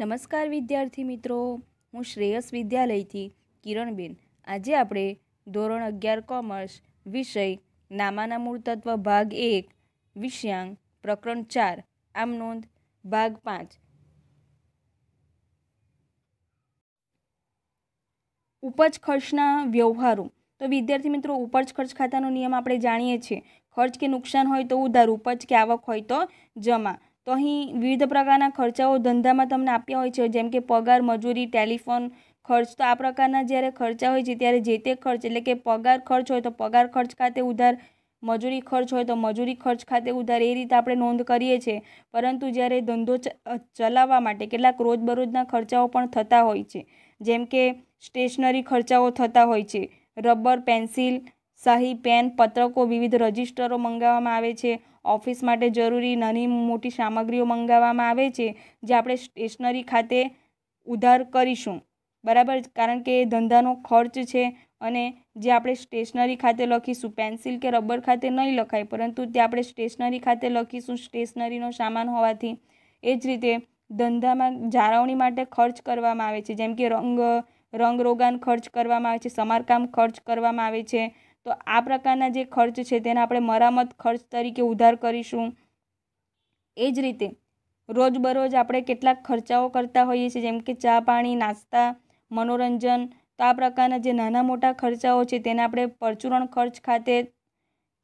નમસ્કાર વિદ્યાર્થી મિત્રો હું શ્રેયસ વિદ્યાલયથી કિરણબેન આજે આપણે ધોરણ અગિયાર કોમર્સ વિષય નામાના મૂળ મૂળતત્વ ભાગ એક વિષયાંક પ્રકરણ ચાર આમ નોંધ ભાગ પાંચ ઉપજ ખર્ચના વ્યવહારો તો વિદ્યાર્થી મિત્રો ઉપજ ખર્ચ ખાતાનો નિયમ આપણે જાણીએ છીએ ખર્ચ કે નુકસાન હોય તો ઉધાર ઉપજ કે આવક હોય તો જમા તો અહીં વિવિધ પ્રકારના ખર્ચાઓ ધંધામાં તમને આપ્યા હોય છે જેમ કે પગાર મજૂરી ટેલિફોન ખર્ચ તો આ પ્રકારના જ્યારે ખર્ચા હોય છે ત્યારે જે તે ખર્ચ એટલે કે પગાર ખર્ચ હોય તો પગાર ખર્ચ ખાતે ઉધાર મજૂરી ખર્ચ હોય તો મજૂરી ખર્ચ ખાતે ઉધાર એ રીતે આપણે નોંધ કરીએ છીએ પરંતુ જ્યારે ધંધો ચલાવવા માટે કેટલાક રોજબરોજના ખર્ચાઓ પણ થતા હોય છે જેમ કે સ્ટેશનરી ખર્ચાઓ થતા હોય છે રબર પેન્સિલ શાહી પેન પત્રકો વિવિધ રજિસ્ટરો મંગાવવામાં આવે છે ઓફિસ માટે જરૂરી નાની મોટી સામગ્રીઓ મંગાવવામાં આવે છે જે આપણે સ્ટેશનરી ખાતે ઉધાર કરીશું બરાબર કારણ કે ધંધાનો ખર્ચ છે અને જે આપણે સ્ટેશનરી ખાતે લખીશું પેન્સિલ કે રબર ખાતે નહીં લખાય પરંતુ તે આપણે સ્ટેશનરી ખાતે લખીશું સ્ટેશનરીનો સામાન હોવાથી એ જ રીતે ધંધામાં જાળવણી માટે ખર્ચ કરવામાં આવે છે જેમ કે રંગ રંગરોગાન ખર્ચ કરવામાં આવે છે સમારકામ ખર્ચ કરવામાં આવે છે તો આ પ્રકારના જે ખર્ચ છે તેને આપણે મરામત ખર્ચ તરીકે ઉધાર કરીશું એ જ રીતે રોજબરોજ આપણે કેટલાક ખર્ચાઓ કરતા હોઈએ છીએ જેમ કે ચા પાણી નાસ્તા મનોરંજન તો આ પ્રકારના જે નાના મોટા ખર્ચાઓ છે તેને આપણે પરચુરણ ખર્ચ ખાતે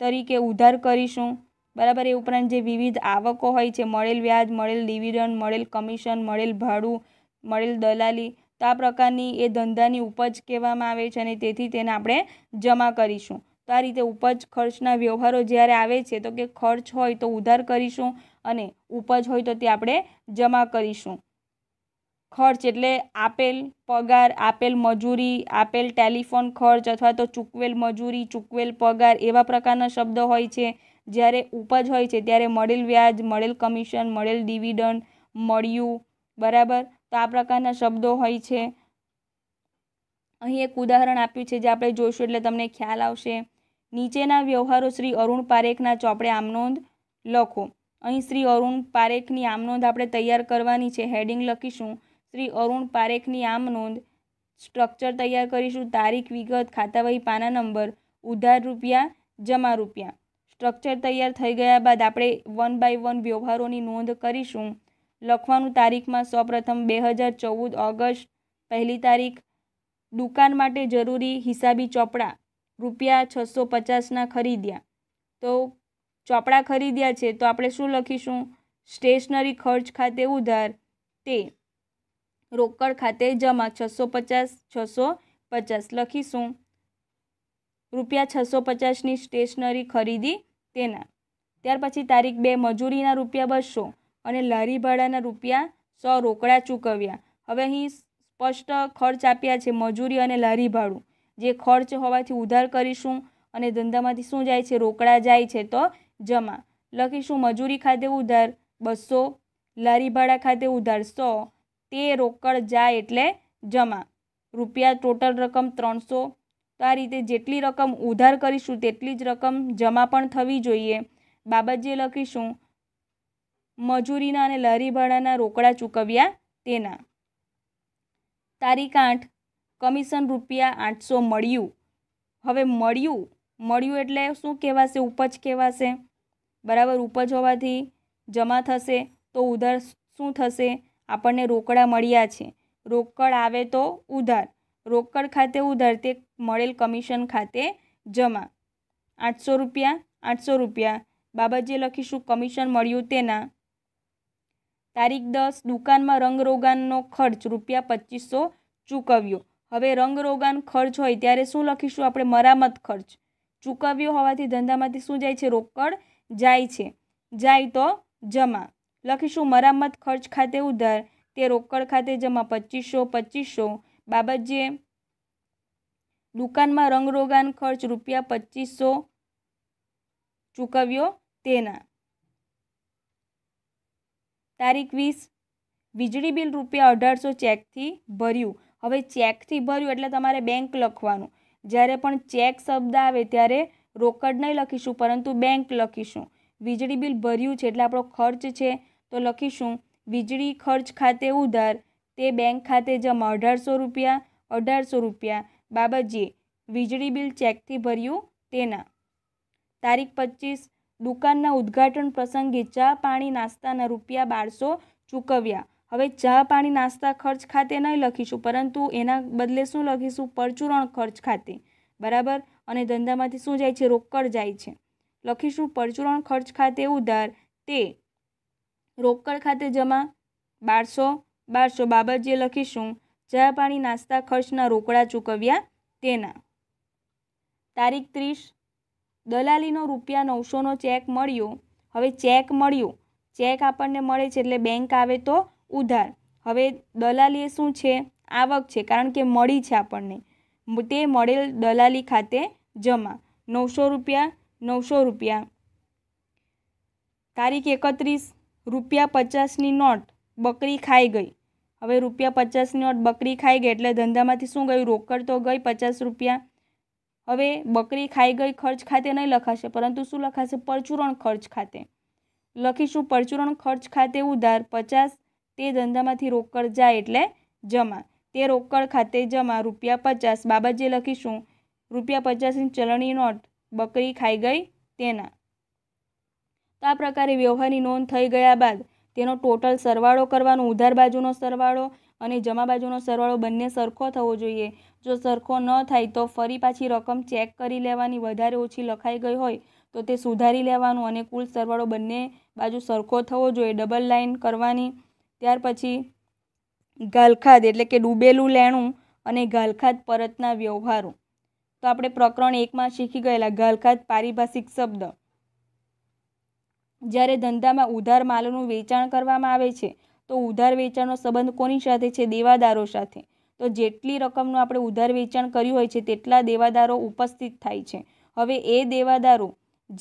તરીકે ઉધાર કરીશું બરાબર એ ઉપરાંત જે વિવિધ આવકો હોય છે મળેલ વ્યાજ મળેલ ડિવિડન્ડ મળેલ કમિશન મળેલ ભાડું મળેલ દલાલી તો આ પ્રકારની એ ધંધાની ઉપજ કહેવામાં આવે છે અને તેથી તેને આપણે જમા કરીશું તો આ રીતે ઉપજ ખર્ચના વ્યવહારો જ્યારે આવે છે તો કે ખર્ચ હોય તો ઉધાર કરીશું અને ઉપજ હોય તો તે આપણે જમા કરીશું ખર્ચ એટલે આપેલ પગાર આપેલ મજૂરી આપેલ ટેલિફોન ખર્ચ અથવા તો ચૂકવેલ મજૂરી ચૂકવેલ પગાર એવા પ્રકારના શબ્દો હોય છે જ્યારે ઉપજ હોય છે ત્યારે મળેલ વ્યાજ મળેલ કમિશન મળેલ ડિવિડન્ડ મળ્યું બરાબર તો આ પ્રકારના શબ્દો હોય છે અહીં એક ઉદાહરણ આપ્યું છે જે આપણે જોઈશું એટલે તમને ખ્યાલ આવશે નીચેના વ્યવહારો શ્રી અરુણ પારેખના ચોપડે આમનોંધ લખો અહીં શ્રી અરુણ પારેખની આમનોંધ આપણે તૈયાર કરવાની છે હેડિંગ લખીશું શ્રી અરુણ પારેખની આમનોંધ સ્ટ્રક્ચર તૈયાર કરીશું તારીખ વિગત ખાતાવહી પાના નંબર ઉધાર રૂપિયા જમા રૂપિયા સ્ટ્રક્ચર તૈયાર થઈ ગયા બાદ આપણે વન બાય વન વ્યવહારોની નોંધ કરીશું લખવાનું તારીખમાં સૌપ્રથમ બે હજાર ચૌદ ઓગસ્ટ પહેલી તારીખ દુકાન માટે જરૂરી હિસાબી ચોપડા રૂપિયા છસો પચાસના ખરીદ્યા તો ચોપડા ખરીદ્યા છે તો આપણે શું લખીશું સ્ટેશનરી ખર્ચ ખાતે ઉધાર તે રોકડ ખાતે જમા છસો પચાસ છસો પચાસ લખીશું રૂપિયા છસો પચાસની સ્ટેશનરી ખરીદી તેના ત્યાર પછી તારીખ બે મજૂરીના રૂપિયા બસો અને લારી ભાડાના રૂપિયા સો રોકડા ચૂકવ્યા હવે અહીં સ્પષ્ટ ખર્ચ આપ્યા છે મજૂરી અને લારી ભાડું જે ખર્ચ હોવાથી ઉધાર કરીશું અને ધંધામાંથી શું જાય છે રોકડા જાય છે તો જમા લખીશું મજૂરી ખાતે ઉધાર બસો લારી ભાડા ખાતે ઉધાર સો તે રોકડ જાય એટલે જમા રૂપિયા ટોટલ રકમ ત્રણસો તો આ રીતે જેટલી રકમ ઉધાર કરીશું તેટલી જ રકમ જમા પણ થવી જોઈએ બાબત જે લખીશું મજૂરીના અને લારી ભાડાના રોકડા ચૂકવ્યા તેના તારીખ આઠ કમિશન રૂપિયા આઠસો મળ્યું હવે મળ્યું મળ્યું એટલે શું કહેવાશે ઉપજ કહેવાશે બરાબર ઉપજ હોવાથી જમા થશે તો ઉધાર શું થશે આપણને રોકડા મળ્યા છે રોકડ આવે તો ઉધાર રોકડ ખાતે ઉધાર તે મળેલ કમિશન ખાતે જમા આઠસો રૂપિયા આઠસો રૂપિયા બાબત જે લખીશું કમિશન મળ્યું તેના તારીખ દસ દુકાનમાં રંગરોગાનનો ખર્ચ રૂપિયા પચીસો ચૂકવ્યો હવે રંગરોગાન ખર્ચ હોય ત્યારે શું લખીશું આપણે મરામત ખર્ચ ચૂકવ્યો હોવાથી ધંધામાંથી શું જાય છે રોકડ જાય છે જાય તો જમા લખીશું મરામત ખર્ચ ખાતે ઉધાર તે રોકડ ખાતે જમા પચીસો પચીસો બાબત જે દુકાનમાં રંગરોગાન ખર્ચ રૂપિયા પચીસો ચૂકવ્યો તેના તારીખ વીસ વીજળી બિલ રૂપિયા અઢારસો ચેકથી ભર્યું હવે ચેકથી ભર્યું એટલે તમારે બેંક લખવાનું જ્યારે પણ ચેક શબ્દ આવે ત્યારે રોકડ નહીં લખીશું પરંતુ બેંક લખીશું વીજળી બિલ ભર્યું છે એટલે આપણો ખર્ચ છે તો લખીશું વીજળી ખર્ચ ખાતે ઉધાર તે બેંક ખાતે જમા અઢારસો રૂપિયા અઢારસો રૂપિયા બાબત વીજળી બિલ ચેકથી ભર્યું તેના તારીખ પચીસ દુકાનના ઉદ્ઘાટન પ્રસંગે ચા પાણી નાસ્તાના રૂપિયા બારસો ચૂકવ્યા હવે ચા પાણી નાસ્તા ખર્ચ ખાતે નહીં લખીશું પરંતુ એના બદલે શું લખીશું પરચુરણ ખર્ચ ખાતે બરાબર અને ધંધામાંથી શું જાય છે રોકડ જાય છે લખીશું પરચુરણ ખર્ચ ખાતે ઉધાર તે રોકડ ખાતે જમા બારસો બારસો બાબત જે લખીશું ચા પાણી નાસ્તા ખર્ચના રોકડા ચૂકવ્યા તેના તારીખ ત્રીસ દલાલીનો રૂપિયા નવસોનો ચેક મળ્યો હવે ચેક મળ્યો ચેક આપણને મળે છે એટલે બેંક આવે તો ઉધાર હવે દલાલી એ શું છે આવક છે કારણ કે મળી છે આપણને તે મળેલ દલાલી ખાતે જમા નવસો રૂપિયા નવસો રૂપિયા તારીખ એકત્રીસ રૂપિયા પચાસની નોટ બકરી ખાઈ ગઈ હવે રૂપિયા પચાસની નોટ બકરી ખાઈ ગઈ એટલે ધંધામાંથી શું ગયું રોકડ તો ગઈ પચાસ રૂપિયા હવે બકરી ખાઈ ગઈ ખર્ચ ખાતે નહીં લખાશે પરંતુ શું લખાશે પરચુરણ ખર્ચ ખાતે લખીશું પરચુરણ ખર્ચ ખાતે ઉધાર પચાસ તે ધંધામાંથી રોકડ જાય એટલે જમા તે રોકડ ખાતે જમા રૂપિયા પચાસ બાબત જે લખીશું રૂપિયા પચાસની ચલણી નોટ બકરી ખાઈ ગઈ તેના તો આ પ્રકારે વ્યવહારની નોંધ થઈ ગયા બાદ તેનો ટોટલ સરવાળો કરવાનો ઉધાર બાજુનો સરવાળો અને જમા બાજુનો સરવાળો બંને સરખો થવો જોઈએ જો સરખો ન થાય તો ફરી પાછી રકમ ચેક કરી લેવાની વધારે ઓછી લખાઈ ગઈ હોય તો તે સુધારી લેવાનું અને કુલ સરવાળો બંને બાજુ સરખો થવો જોઈએ ડબલ લાઇન કરવાની ત્યાર પછી ગાલખાદ એટલે કે ડૂબેલું લેણું અને ગાલખાદ પરતના વ્યવહારો તો આપણે પ્રકરણ એકમાં શીખી ગયેલા ગાલખાદ પારિભાષિક શબ્દ જ્યારે ધંધામાં ઉધાર માલનું વેચાણ કરવામાં આવે છે તો ઉધાર વેચાણનો સંબંધ કોની સાથે છે દેવાદારો સાથે તો જેટલી રકમનું આપણે ઉધાર વેચાણ કર્યું હોય છે તેટલા દેવાદારો ઉપસ્થિત થાય છે હવે એ દેવાદારો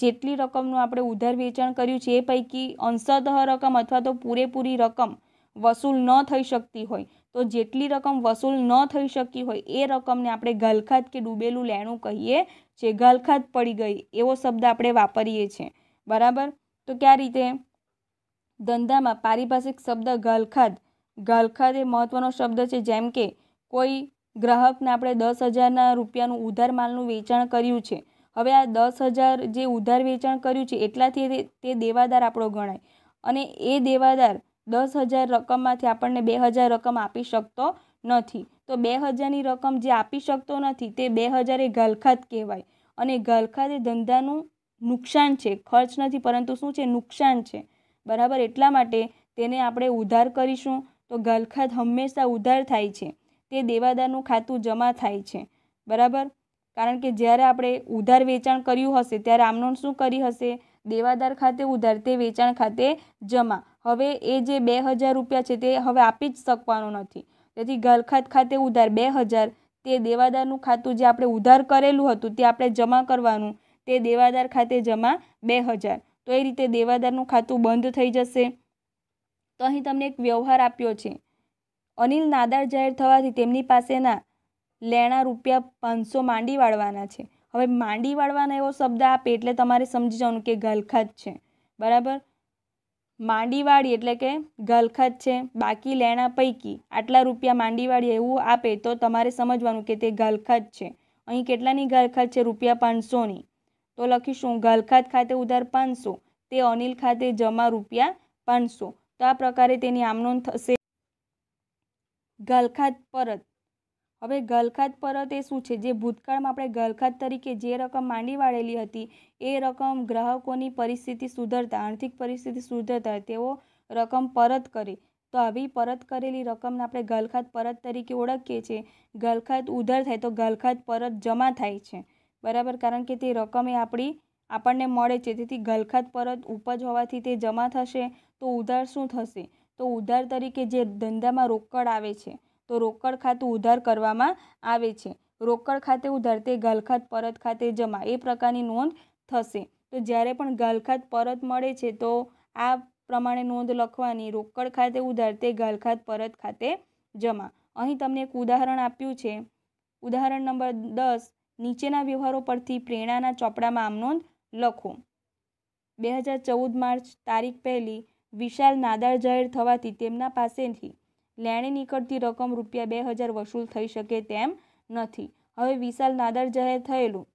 જેટલી રકમનું આપણે ઉધાર વેચાણ કર્યું છે એ પૈકી અંશતઃ રકમ અથવા તો પૂરેપૂરી રકમ વસૂલ ન થઈ શકતી હોય તો જેટલી રકમ વસૂલ ન થઈ શકી હોય એ રકમને આપણે ગલખાત કે ડૂબેલું લેણું કહીએ છીએ ગલખાત પડી ગઈ એવો શબ્દ આપણે વાપરીએ છીએ બરાબર તો કયા રીતે ધંધામાં પારિભાષિક શબ્દ ગાલખાદ ગાલખાદ એ મહત્ત્વનો શબ્દ છે જેમ કે કોઈ ગ્રાહકને આપણે દસ હજારના રૂપિયાનું ઉધાર માલનું વેચાણ કર્યું છે હવે આ દસ હજાર જે ઉધાર વેચાણ કર્યું છે એટલાથી તે દેવાદાર આપણો ગણાય અને એ દેવાદાર દસ હજાર રકમમાંથી આપણને બે હજાર રકમ આપી શકતો નથી તો બે હજારની રકમ જે આપી શકતો નથી તે બે હજાર એ ગાલખાત કહેવાય અને ગાલખાત એ ધંધાનું નુકસાન છે ખર્ચ નથી પરંતુ શું છે નુકસાન છે બરાબર એટલા માટે તેને આપણે ઉધાર કરીશું તો ગલખાત હંમેશા ઉધાર થાય છે તે દેવાદારનું ખાતું જમા થાય છે બરાબર કારણ કે જ્યારે આપણે ઉધાર વેચાણ કર્યું હશે ત્યારે આમનોન શું કરી હશે દેવાદાર ખાતે ઉધાર તે વેચાણ ખાતે જમા હવે એ જે બે હજાર રૂપિયા છે તે હવે આપી જ શકવાનો નથી તેથી ગલખાત ખાતે ઉધાર બે હજાર તે દેવાદારનું ખાતું જે આપણે ઉધાર કરેલું હતું તે આપણે જમા કરવાનું તે દેવાદાર ખાતે જમા બે હજાર તો એ રીતે દેવાદારનું ખાતું બંધ થઈ જશે તો અહીં તમને એક વ્યવહાર આપ્યો છે અનિલ નાદાર જાહેર થવાથી તેમની પાસેના લેણા રૂપિયા પાંચસો માંડી વાળવાના છે હવે માંડી વાળવાના એવો શબ્દ આપે એટલે તમારે સમજી જવાનું કે ગલખત છે બરાબર માંડીવાળી એટલે કે ગલખત છે બાકી લેણા પૈકી આટલા રૂપિયા માંડીવાળી એવું આપે તો તમારે સમજવાનું કે તે ગલખત છે અહીં કેટલાની ગલખત છે રૂપિયા પાંચસોની તો લખીશું ગલખાત ખાતે ઉધાર પાંચસો તે અનિલ ખાતે જમા રૂપિયા પાંચસો તો આ પ્રકારે તેની આમનોંધ થશે ગલખાત પરત હવે ગલખાત પરત એ શું છે જે ભૂતકાળમાં આપણે ગલખાત તરીકે જે રકમ માંડી વાળેલી હતી એ રકમ ગ્રાહકોની પરિસ્થિતિ સુધરતા આર્થિક પરિસ્થિતિ સુધરતા તેઓ રકમ પરત કરે તો આવી પરત કરેલી રકમને આપણે ગલખાત પરત તરીકે ઓળખીએ છીએ ગલખાત ઉધાર થાય તો ગલખાત પરત જમા થાય છે બરાબર કારણ કે તે રકમ એ આપણી આપણને મળે છે તેથી ગલખત પરત ઉપજ હોવાથી તે જમા થશે તો ઉધાર શું થશે તો ઉધાર તરીકે જે ધંધામાં રોકડ આવે છે તો રોકડ ખાતું ઉધાર કરવામાં આવે છે રોકડ ખાતે ઉધાર તે ગલખત પરત ખાતે જમા એ પ્રકારની નોંધ થશે તો જ્યારે પણ ગલખત પરત મળે છે તો આ પ્રમાણે નોંધ લખવાની રોકડ ખાતે ઉધાર તે ગલખાત પરત ખાતે જમા અહીં તમને એક ઉદાહરણ આપ્યું છે ઉદાહરણ નંબર દસ નીચેના વ્યવહારો પરથી પ્રેરણાના ચોપડામાં આમનોંધ લખો બે હજાર ચૌદ માર્ચ તારીખ પહેલી વિશાલ નાદાર જાહેર થવાથી તેમના પાસેથી લેણે નીકળતી રકમ રૂપિયા બે હજાર વસૂલ થઈ શકે તેમ નથી હવે વિશાલ નાદાર જાહેર થયેલું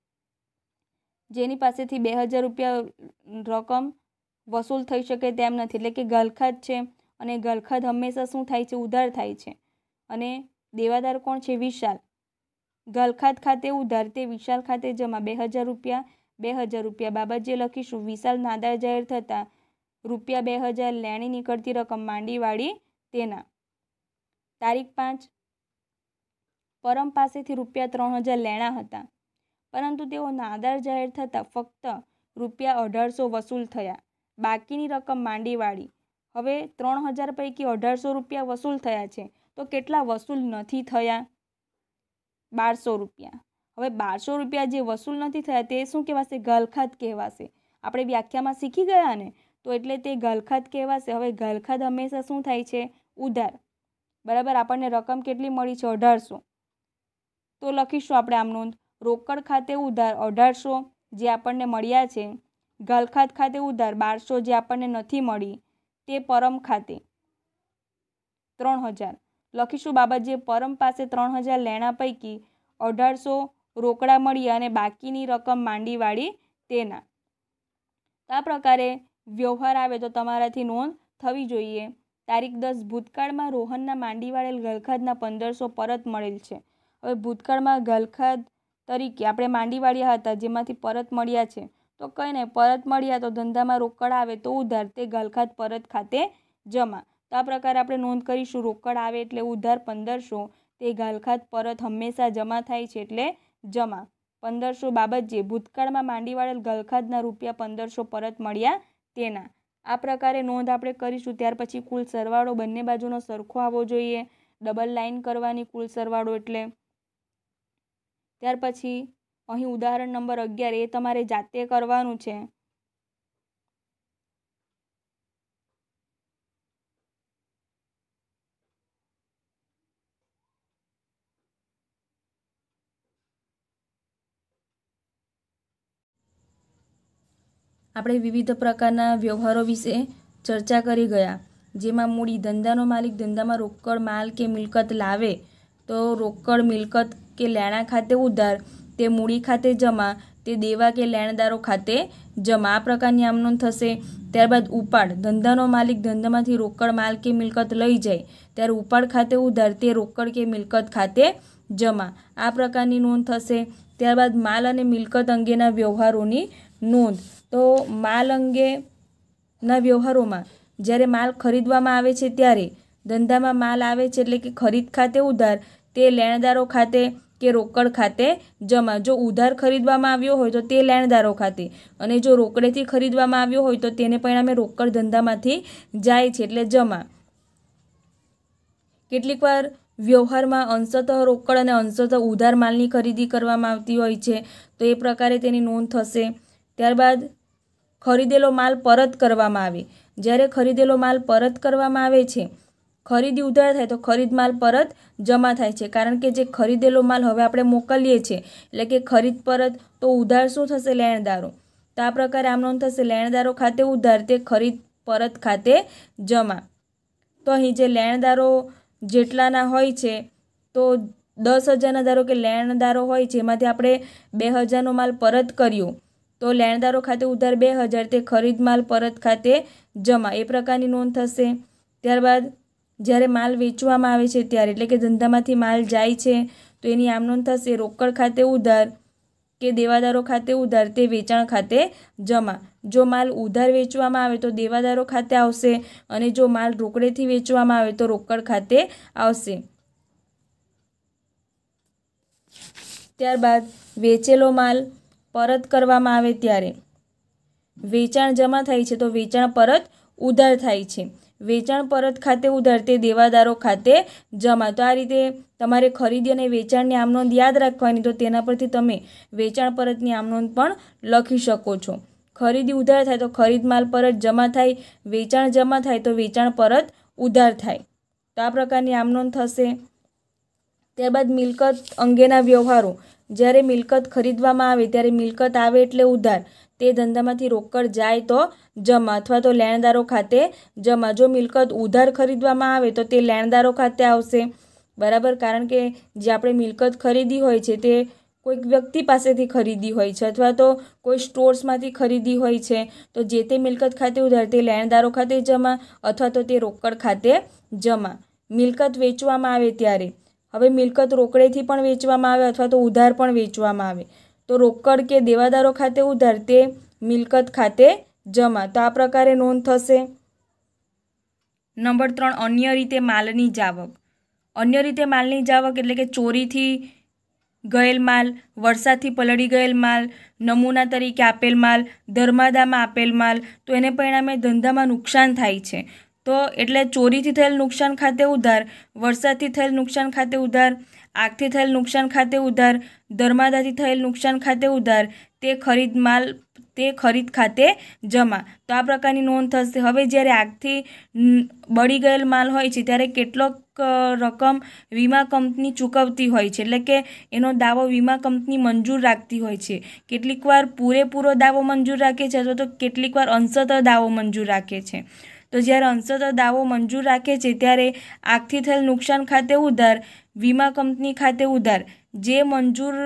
જેની પાસેથી બે હજાર રૂપિયા રકમ વસૂલ થઈ શકે તેમ નથી એટલે કે ગલખત છે અને ગલખત હંમેશા શું થાય છે ઉધાર થાય છે અને દેવાદાર કોણ છે વિશાલ ગલખાત ખાતે ઉધાર તે વિશાલ ખાતે જમા બે હજાર રૂપિયા બે હજાર રૂપિયા બાબત જે લખીશું વિશાલ નાદાર જાહેર થતા રૂપિયા બે હજાર લેણી નીકળતી રકમ માંડીવાળી તેના તારીખ પાંચ પરમ પાસેથી રૂપિયા ત્રણ હજાર લેણા હતા પરંતુ તેઓ નાદાર જાહેર થતાં ફક્ત રૂપિયા અઢારસો વસૂલ થયા બાકીની રકમ માંડીવાળી હવે ત્રણ હજાર પૈકી અઢારસો રૂપિયા વસૂલ થયા છે તો કેટલા વસૂલ નથી થયા બારસો રૂપિયા હવે બારસો રૂપિયા જે વસૂલ નથી થયા તે શું કહેવાશે ગલખત કહેવાશે આપણે વ્યાખ્યામાં શીખી ગયા ને તો એટલે તે ગલખત કહેવાશે હવે ગલખત હંમેશા શું થાય છે ઉધાર બરાબર આપણને રકમ કેટલી મળી છે અઢારસો તો લખીશું આપણે આમ નોંધ રોકડ ખાતે ઉધાર અઢારસો જે આપણને મળ્યા છે ગલખાત ખાતે ઉધાર બારસો જે આપણને નથી મળી તે પરમ ખાતે ત્રણ હજાર લખીશું બાબતજીએ પરમ પાસે ત્રણ હજાર લેણા પૈકી અઢારસો રોકડા મળી અને બાકીની રકમ માંડીવાળી તેના આ પ્રકારે વ્યવહાર આવે તો તમારાથી નોંધ થવી જોઈએ તારીખ દસ ભૂતકાળમાં રોહનના માંડીવાળેલ વાળેલ ગલખાદના પંદરસો પરત મળેલ છે હવે ભૂતકાળમાં ગલખાદ તરીકે આપણે માંડી હતા જેમાંથી પરત મળ્યા છે તો કંઈ નહીં પરત મળ્યા તો ધંધામાં રોકડા આવે તો ઉધાર તે ગલખાદ પરત ખાતે જમા તો આ પ્રકારે આપણે નોંધ કરીશું રોકડ આવે એટલે ઉધાર પંદરસો તે ગાલખાત પરત હંમેશા જમા થાય છે એટલે જમા પંદરસો બાબત જે ભૂતકાળમાં માંડીવાળેલ વાળેલ રૂપિયા પંદરસો પરત મળ્યા તેના આ પ્રકારે નોંધ આપણે કરીશું ત્યાર પછી કુલ સરવાળો બંને બાજુનો સરખો આવવો જોઈએ ડબલ લાઇન કરવાની કુલ સરવાળો એટલે ત્યાર પછી અહીં ઉદાહરણ નંબર અગિયાર એ તમારે જાતે કરવાનું છે આપણે વિવિધ પ્રકારના વ્યવહારો વિશે ચર્ચા કરી ગયા જેમાં મૂડી ધંધાનો માલિક ધંધામાં રોકડ માલ કે મિલકત લાવે તો રોકડ મિલકત કે લેણા ખાતે ઉધાર તે મૂડી ખાતે જમા તે દેવા કે લેણદારો ખાતે જમા આ પ્રકારની આમનોંધ થશે ત્યારબાદ ઉપાડ ધંધાનો માલિક ધંધામાંથી રોકડ માલ કે મિલકત લઈ જાય ત્યારે ઉપાડ ખાતે ઉધાર તે રોકડ કે મિલકત ખાતે જમા આ પ્રકારની નોંધ થશે ત્યારબાદ માલ અને મિલકત અંગેના વ્યવહારોની નોંધ તો માલ અંગેના વ્યવહારોમાં જ્યારે માલ ખરીદવામાં આવે છે ત્યારે ધંધામાં માલ આવે છે એટલે કે ખરીદ ખાતે ઉધાર તે લેણદારો ખાતે કે રોકડ ખાતે જમા જો ઉધાર ખરીદવામાં આવ્યો હોય તો તે લેણદારો ખાતે અને જો રોકડેથી ખરીદવામાં આવ્યો હોય તો તેને પરિણામે રોકડ ધંધામાંથી જાય છે એટલે જમા કેટલીકવાર વ્યવહારમાં અંશતઃ રોકડ અને અંશતઃ ઉધાર માલની ખરીદી કરવામાં આવતી હોય છે તો એ પ્રકારે તેની નોંધ થશે ત્યારબાદ ખરીદેલો માલ પરત કરવામાં આવે જ્યારે ખરીદેલો માલ પરત કરવામાં આવે છે ખરીદી ઉધાર થાય તો ખરીદ માલ પરત જમા થાય છે કારણ કે જે ખરીદેલો માલ હવે આપણે મોકલીએ છીએ એટલે કે ખરીદ પરત તો ઉધાર શું થશે લેણદારો તો આ પ્રકારે આમનો થશે લેણદારો ખાતે ઉધાર તે ખરીદ પરત ખાતે જમા તો અહીં જે લેણદારો જેટલાના હોય છે તો દસ હજારના ધારો કે લેણદારો હોય છે એમાંથી આપણે બે હજારનો માલ પરત કર્યો તો લેણદારો ખાતે ઉધાર બે હજાર તે ખરીદ માલ પરત ખાતે જમા એ પ્રકારની નોંધ થશે ત્યારબાદ જ્યારે માલ વેચવામાં આવે છે ત્યારે એટલે કે ધંધામાંથી માલ જાય છે તો એની આમ નોંધ થશે રોકડ ખાતે ઉધાર કે દેવાદારો ખાતે ઉધાર તે વેચાણ ખાતે જમા જો માલ ઉધાર વેચવામાં આવે તો દેવાદારો ખાતે આવશે અને જો માલ રોકડેથી વેચવામાં આવે તો રોકડ ખાતે આવશે ત્યારબાદ વેચેલો માલ પરત કરવામાં આવે ત્યારે વેચાણ જમા થાય છે તો વેચાણ પરત ઉધાર થાય છે વેચાણ પરત ખાતે ઉધાર તે દેવાદારો ખાતે જમા તો આ રીતે તમારે ખરીદી અને વેચાણની આમનોંધ યાદ રાખવાની તો તેના પરથી તમે વેચાણ પરતની આમનોંધ પણ લખી શકો છો ખરીદી ઉધાર થાય તો ખરીદ માલ પરત જમા થાય વેચાણ જમા થાય તો વેચાણ પરત ઉધાર થાય તો આ પ્રકારની આમનોંધ થશે ત્યારબાદ મિલકત અંગેના વ્યવહારો જ્યારે મિલકત ખરીદવામાં આવે ત્યારે મિલકત આવે એટલે ઉધાર તે ધંધામાંથી રોકડ જાય તો જમા અથવા તો લેણદારો ખાતે જમા જો મિલકત ઉધાર ખરીદવામાં આવે તો તે લેણદારો ખાતે આવશે બરાબર કારણ કે જે આપણે મિલકત ખરીદી હોય છે તે કોઈક વ્યક્તિ પાસેથી ખરીદી હોય છે અથવા તો કોઈ સ્ટોર્સમાંથી ખરીદી હોય છે તો જે તે મિલકત ખાતે ઉધાર તે લેણદારો ખાતે જમા અથવા તો તે રોકડ ખાતે જમા મિલકત વેચવામાં આવે ત્યારે હવે મિલકત રોકડેથી પણ વેચવામાં આવે અથવા તો ઉધાર પણ વેચવામાં આવે તો રોકડ કે દેવાદારો ખાતે ઉધાર તે મિલકત ખાતે જમા તો આ પ્રકારે નોંધ થશે નંબર ત્રણ અન્ય રીતે માલની જાવક અન્ય રીતે માલની જાવક એટલે કે ચોરીથી ગયેલ માલ વરસાદથી પલળી ગયેલ માલ નમૂના તરીકે આપેલ માલ ધર્માદામાં આપેલ માલ તો એને પરિણામે ધંધામાં નુકસાન થાય છે તો એટલે ચોરીથી થયેલ નુકસાન ખાતે ઉધાર વરસાદથી થયેલ નુકસાન ખાતે ઉધાર આગથી થયેલ નુકસાન ખાતે ઉધાર ધર્માદાથી થયેલ નુકસાન ખાતે ઉધાર તે ખરીદ માલ તે ખરીદ ખાતે જમા તો આ પ્રકારની નોંધ થશે હવે જ્યારે આગથી બળી ગયેલ માલ હોય છે ત્યારે કેટલોક રકમ વીમા કંપની ચૂકવતી હોય છે એટલે કે એનો દાવો વીમા કંપની મંજૂર રાખતી હોય છે કેટલીક વાર પૂરેપૂરો દાવો મંજૂર રાખે છે અથવા તો કેટલીક વાર અંશત દાવો મંજૂર રાખે છે તો જ્યારે અંશત દાવો મંજૂર રાખે છે ત્યારે આગથી થયેલ નુકસાન ખાતે ઉધાર વીમા કંપની ખાતે ઉધાર જે મંજૂર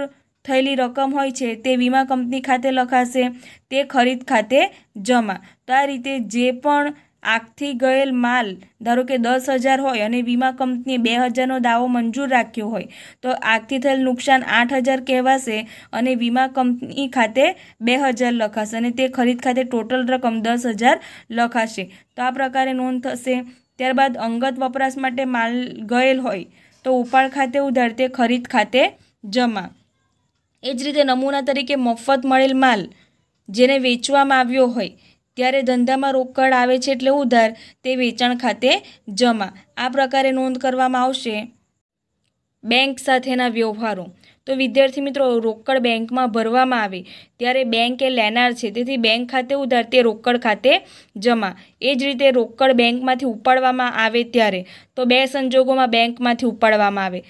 થયેલી રકમ હોય છે તે વીમા કંપની ખાતે લખાશે તે ખરીદ ખાતે જમા તો આ રીતે જે પણ આગથી ગયેલ માલ ધારો કે દસ હજાર હોય અને વીમા કંપનીએ બે હજારનો દાવો મંજૂર રાખ્યો હોય તો આગથી થયેલ નુકસાન આઠ હજાર કહેવાશે અને વીમા કંપની ખાતે બે હજાર લખાશે અને તે ખરીદ ખાતે ટોટલ રકમ દસ હજાર લખાશે તો આ પ્રકારે નોંધ થશે ત્યારબાદ અંગત વપરાશ માટે માલ ગયેલ હોય તો ઉપાડ ખાતે ઉધાર તે ખરીદ ખાતે જમા એ જ રીતે નમૂના તરીકે મફત મળેલ માલ જેને વેચવામાં આવ્યો હોય ત્યારે ધંધામાં રોકડ આવે છે એટલે ઉધાર તે વેચાણ ખાતે જમા આ પ્રકારે નોંધ કરવામાં આવશે બેંક સાથેના વ્યવહારો તો વિદ્યાર્થી મિત્રો રોકડ બેંકમાં ભરવામાં આવે ત્યારે બેંક એ લેનાર છે તેથી બેંક ખાતે ઉધાર તે રોકડ ખાતે જમા એ જ રીતે રોકડ બેંકમાંથી ઉપાડવામાં આવે ત્યારે તો બે સંજોગોમાં બેંકમાંથી ઉપાડવામાં આવે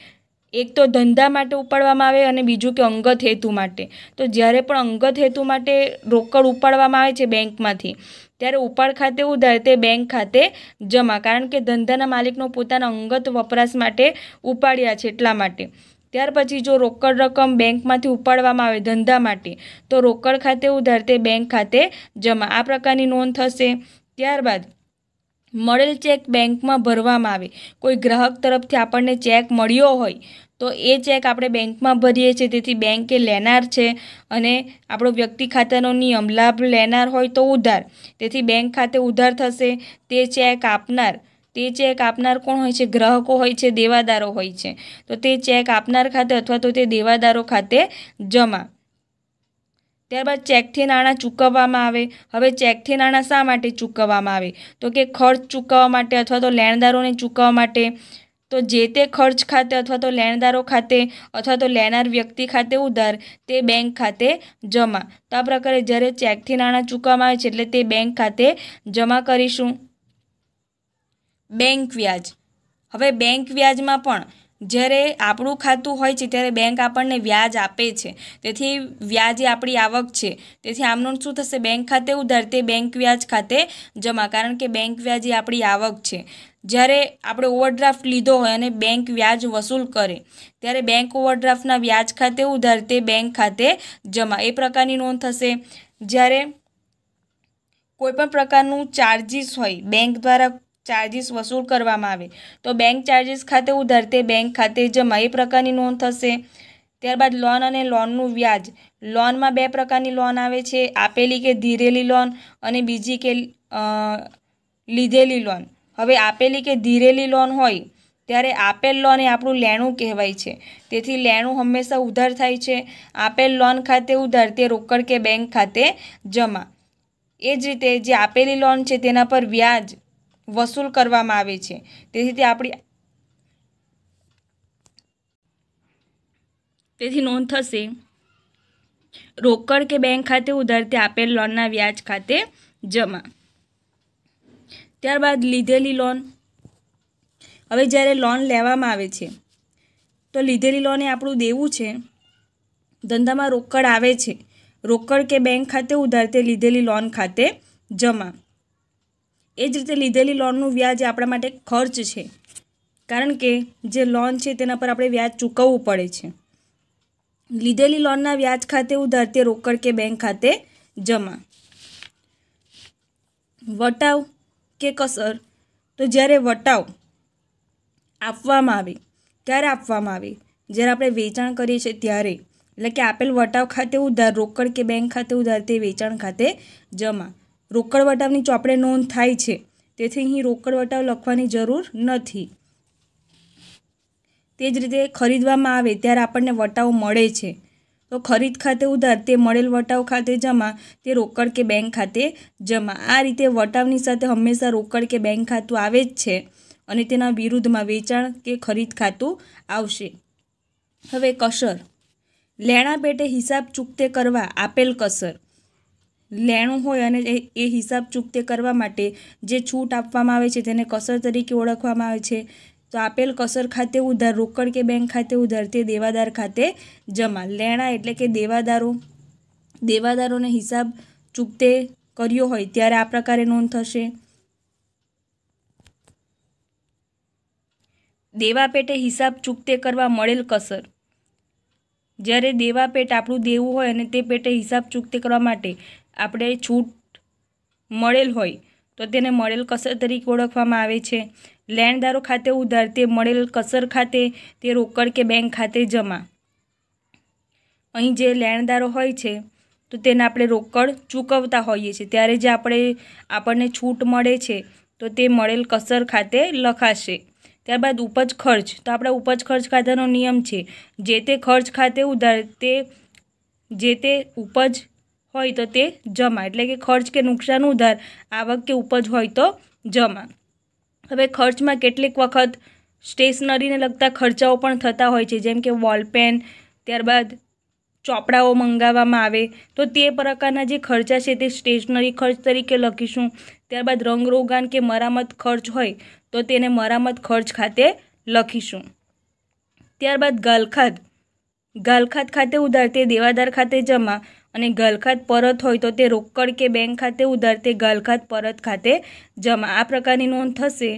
એક તો ધંધા માટે ઉપાડવામાં આવે અને બીજું કે અંગત હેતુ માટે તો જ્યારે પણ અંગત હેતુ માટે રોકડ ઉપાડવામાં આવે છે બેંકમાંથી ત્યારે ઉપાડ ખાતે ઉધાર તે બેંક ખાતે જમા કારણ કે ધંધાના માલિકનો પોતાના અંગત વપરાશ માટે ઉપાડ્યા છે એટલા માટે ત્યાર પછી જો રોકડ રકમ બેંકમાંથી ઉપાડવામાં આવે ધંધા માટે તો રોકડ ખાતે ઉધાર તે બેંક ખાતે જમા આ પ્રકારની નોંધ થશે ત્યારબાદ મળેલ ચેક બેંકમાં ભરવામાં આવે કોઈ ગ્રાહક તરફથી આપણને ચેક મળ્યો હોય તો એ ચેક આપણે બેંકમાં ભરીએ છીએ તેથી બેંક એ લેનાર છે અને આપણો વ્યક્તિ ખાતાનો નિયમ લાભ લેનાર હોય તો ઉધાર તેથી બેંક ખાતે ઉધાર થશે તે ચેક આપનાર તે ચેક આપનાર કોણ હોય છે ગ્રાહકો હોય છે દેવાદારો હોય છે તો તે ચેક આપનાર ખાતે અથવા તો તે દેવાદારો ખાતે જમા ત્યારબાદ ચેકથી નાણાં ચૂકવવામાં આવે હવે ચેકથી નાણાં શા માટે ચૂકવવામાં આવે તો કે ખર્ચ ચૂકવવા માટે અથવા તો લેણદારોને ચૂકવવા માટે તો જે તે ખર્ચ ખાતે અથવા તો લેણદારો ખાતે અથવા તો લેનાર વ્યક્તિ ખાતે ઉધાર તે બેંક ખાતે જમા તો આ પ્રકારે જ્યારે ચેકથી નાણાં ચૂકવવામાં આવે છે એટલે તે બેંક ખાતે જમા કરીશું બેંક વ્યાજ હવે બેંક વ્યાજમાં પણ જ્યારે આપણું ખાતું હોય છે ત્યારે બેંક આપણને વ્યાજ આપે છે તેથી વ્યાજ એ આપણી આવક છે તેથી આમનો શું થશે બેંક ખાતે ઉધાર તે બેંક વ્યાજ ખાતે જમા કારણ કે બેંક વ્યાજ એ આપણી આવક છે જ્યારે આપણે ઓવરડ્રાફ્ટ લીધો હોય અને બેંક વ્યાજ વસૂલ કરે ત્યારે બેંક ઓવરડ્રાફ્ટના વ્યાજ ખાતે ઉધાર તે બેંક ખાતે જમા એ પ્રકારની નોંધ થશે જ્યારે કોઈપણ પ્રકારનું ચાર્જિસ હોય બેંક દ્વારા ચાર્જિસ વસૂલ કરવામાં આવે તો બેંક ચાર્જિસ ખાતે ઉધાર બેંક ખાતે જમા એ પ્રકારની નોંધ થશે ત્યારબાદ લોન અને લોનનું વ્યાજ લોનમાં બે પ્રકારની લોન આવે છે આપેલી કે ધીરેલી લોન અને બીજી કે લીધેલી લોન હવે આપેલી કે ધીરેલી લોન હોય ત્યારે આપેલ લોન એ આપણું લેણું કહેવાય છે તેથી લેણું હંમેશા ઉધાર થાય છે આપેલ લોન ખાતે ઉધાર તે રોકડ કે બેંક ખાતે જમા એ જ રીતે જે આપેલી લોન છે તેના પર વ્યાજ વસૂલ કરવામાં આવે છે તેથી તે આપણી તેથી નોંધ થશે રોકડ કે બેંક ખાતે ઉધારથી આપેલ લોનના વ્યાજ ખાતે જમા ત્યારબાદ લીધેલી લોન હવે જ્યારે લોન લેવામાં આવે છે તો લીધેલી લોન એ આપણું દેવું છે ધંધામાં રોકડ આવે છે રોકડ કે બેંક ખાતે ઉધારતે લીધેલી લોન ખાતે જમા એ જ રીતે લીધેલી લોનનું વ્યાજ આપણા માટે ખર્ચ છે કારણ કે જે લોન છે તેના પર આપણે વ્યાજ ચૂકવવું પડે છે લીધેલી લોનના વ્યાજ ખાતે ઉધાર તે રોકડ કે બેંક ખાતે જમા વટાવ કે કસર તો જ્યારે વટાવ આપવામાં આવે ત્યારે આપવામાં આવે જ્યારે આપણે વેચાણ કરીએ છીએ ત્યારે એટલે કે આપેલ વટાવ ખાતે ઉધાર રોકડ કે બેંક ખાતે ઉધાર તે વેચાણ ખાતે જમા રોકડ વટાવની ચોપડે નોંધ થાય છે તેથી અહીં રોકડ વટાવ લખવાની જરૂર નથી તે જ રીતે ખરીદવામાં આવે ત્યારે આપણને વટાવ મળે છે તો ખરીદ ખાતે ઉધાર તે મળેલ વટાવ ખાતે જમા તે રોકડ કે બેંક ખાતે જમા આ રીતે વટાવની સાથે હંમેશા રોકડ કે બેંક ખાતું આવે જ છે અને તેના વિરુદ્ધમાં વેચાણ કે ખરીદ ખાતું આવશે હવે કસર લેણા પેટે હિસાબ ચૂકતે કરવા આપેલ કસર લેણું હોય અને એ હિસાબ ચૂકતે કરવા માટે જે છૂટ આપવામાં આવે છે તેને કસર તરીકે ઓળખવામાં આવે છે તો આપેલ કસર ખાતે ઉધાર રોકડ કે બેંક ખાતે ઉધાર તે દેવાદાર ખાતે જમા લેણા એટલે કે દેવાદારો દેવાદારોને હિસાબ ચૂકતે કર્યો હોય ત્યારે આ પ્રકારે નોંધ થશે દેવા પેટે હિસાબ ચૂકતે કરવા મળેલ કસર જ્યારે દેવા પેટ આપણું દેવું હોય અને તે પેટે હિસાબ ચૂકતે કરવા માટે આપણે છૂટ મળેલ હોય તો તેને મળેલ કસર તરીકે ઓળખવામાં આવે છે લેણદારો ખાતે ઉધાર તે મળેલ કસર ખાતે તે રોકડ કે બેંક ખાતે જમા અહીં જે લેણદારો હોય છે તો તેને આપણે રોકડ ચૂકવતા હોઈએ છીએ ત્યારે જે આપણે આપણને છૂટ મળે છે તો તે મળેલ કસર ખાતે લખાશે ત્યારબાદ ઉપજ ખર્ચ તો આપણા ઉપજ ખર્ચ ખાતાનો નિયમ છે જે તે ખર્ચ ખાતે ઉધાર તે જે તે ઉપજ હોય તો તે જમા એટલે કે ખર્ચ કે નુકસાન ઉધાર આવક કે ઉપજ હોય તો જમા હવે ખર્ચમાં કેટલીક વખત સ્ટેશનરીને લગતા ખર્ચાઓ પણ થતા હોય છે જેમ કે વોલપેન ત્યારબાદ ચોપડાઓ મંગાવવામાં આવે તો તે પ્રકારના જે ખર્ચા છે તે સ્ટેશનરી ખર્ચ તરીકે લખીશું ત્યારબાદ રંગરોગાન કે મરામત ખર્ચ હોય તો તેને મરામત ખર્ચ ખાતે લખીશું ત્યારબાદ ગાલખાદ ગાલખાત ખાતે ઉધાર તે દેવાદાર ખાતે જમા અને ગલખાત પરત હોય તો તે રોકડ કે બેંક ખાતે ઉધાર તે ગલખાત પરત ખાતે જમા આ પ્રકારની નોંધ થશે